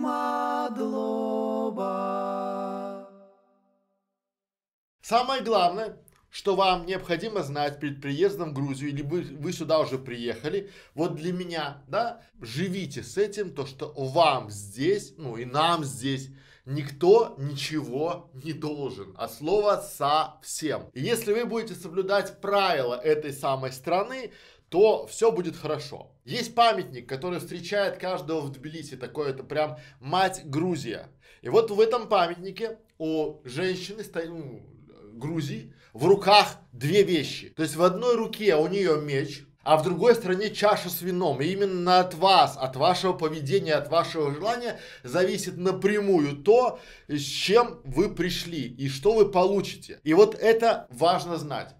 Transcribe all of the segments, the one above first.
Мадлоба. Самое главное, что вам необходимо знать перед приездом в Грузию, или вы, вы сюда уже приехали, вот для меня, да, живите с этим, то, что вам здесь, ну и нам здесь никто ничего не должен, а слово совсем. И если вы будете соблюдать правила этой самой страны, то все будет хорошо. Есть памятник, который встречает каждого в Тбилиси, такой это прям мать Грузия. И вот в этом памятнике у женщины, ну, Грузии, в руках две вещи. То есть в одной руке у нее меч, а в другой стране чаша с вином. И именно от вас, от вашего поведения, от вашего желания зависит напрямую то, с чем вы пришли и что вы получите. И вот это важно знать.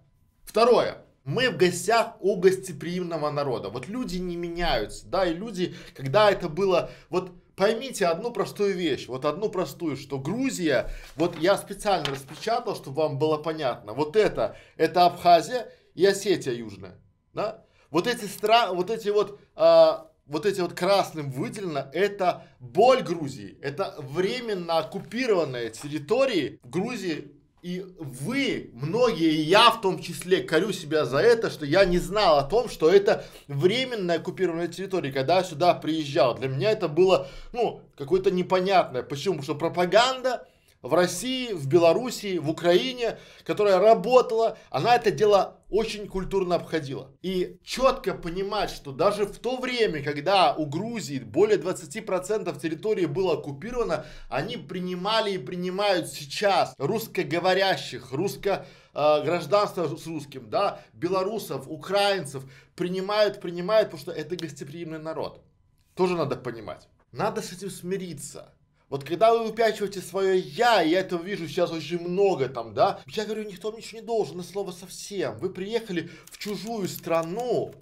Второе. Мы в гостях у гостеприимного народа. Вот люди не меняются, да, и люди, когда это было, вот поймите одну простую вещь, вот одну простую, что Грузия, вот я специально распечатал, чтобы вам было понятно, вот это, это Абхазия и Осетия Южная, да, вот эти страны, вот эти вот, а, вот эти вот красным выделено, это боль Грузии, это временно оккупированные территории Грузии и вы, многие, и я в том числе, корю себя за это, что я не знал о том, что это временная оккупированная территория, когда я сюда приезжал. Для меня это было, ну, какое-то непонятное. Почему? Потому что пропаганда в России, в Белоруссии, в Украине, которая работала, она это дело очень культурно обходила. И четко понимать, что даже в то время, когда у Грузии более 20% территории было оккупировано, они принимали и принимают сейчас русскоговорящих, русско э, гражданство с русским, да, белорусов, украинцев, принимают, принимают, потому что это гостеприимный народ. Тоже надо понимать. Надо с этим смириться. Вот когда вы выпячиваете свое «я», я этого вижу сейчас очень много там, да, я говорю, никто ничего не должен, на слово совсем. Вы приехали в чужую страну,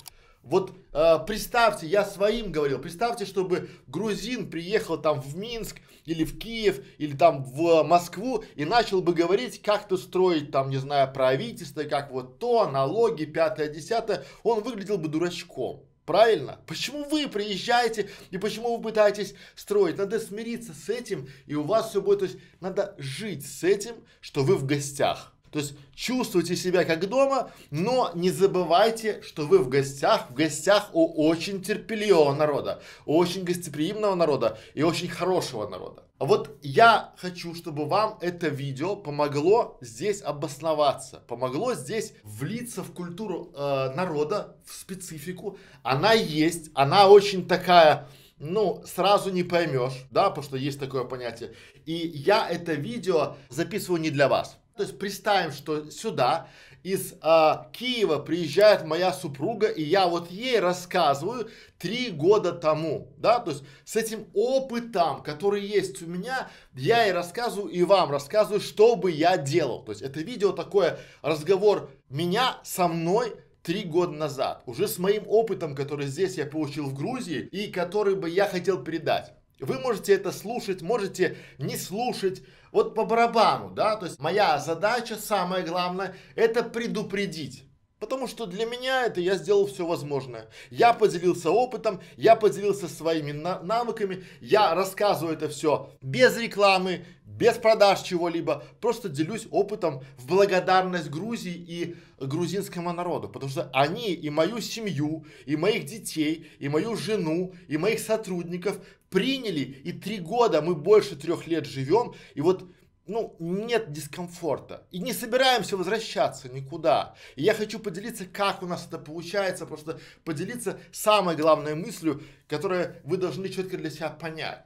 вот э, представьте, я своим говорил, представьте, чтобы грузин приехал там в Минск или в Киев или там в Москву и начал бы говорить, как то строить там, не знаю, правительство, как вот то, налоги, пятое, десятое, он выглядел бы дурачком. Правильно? Почему вы приезжаете и почему вы пытаетесь строить? Надо смириться с этим, и у вас все будет, то есть надо жить с этим, что вы в гостях. То есть чувствуйте себя как дома, но не забывайте, что вы в гостях, в гостях у очень терпеливого народа, у очень гостеприимного народа и очень хорошего народа. Вот я хочу, чтобы вам это видео помогло здесь обосноваться, помогло здесь влиться в культуру э, народа, в специфику. Она есть, она очень такая ну, сразу не поймешь, да, потому что есть такое понятие. И я это видео записываю не для вас. То есть представим, что сюда из а, Киева приезжает моя супруга, и я вот ей рассказываю три года тому, да, то есть с этим опытом, который есть у меня, я и рассказываю, и вам рассказываю, что бы я делал. То есть это видео такое, разговор меня со мной три года назад, уже с моим опытом, который здесь я получил в Грузии, и который бы я хотел передать. Вы можете это слушать, можете не слушать, вот по барабану, да, то есть моя задача, самое главное, это предупредить. Потому что для меня это я сделал все возможное. Я поделился опытом, я поделился своими навыками, я рассказываю это все без рекламы, без продаж чего-либо, просто делюсь опытом в благодарность Грузии и грузинскому народу, потому что они и мою семью, и моих детей, и мою жену, и моих сотрудников приняли, и три года мы больше трех лет живем, и вот ну, нет дискомфорта. И не собираемся возвращаться никуда. И я хочу поделиться, как у нас это получается, просто поделиться самой главной мыслью, которую вы должны четко для себя понять.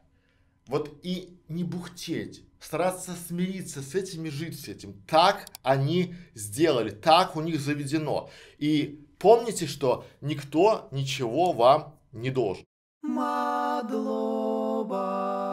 Вот и не бухтеть, стараться смириться с этим и жить с этим. Так они сделали, так у них заведено. И помните, что никто ничего вам не должен. Мадлоба.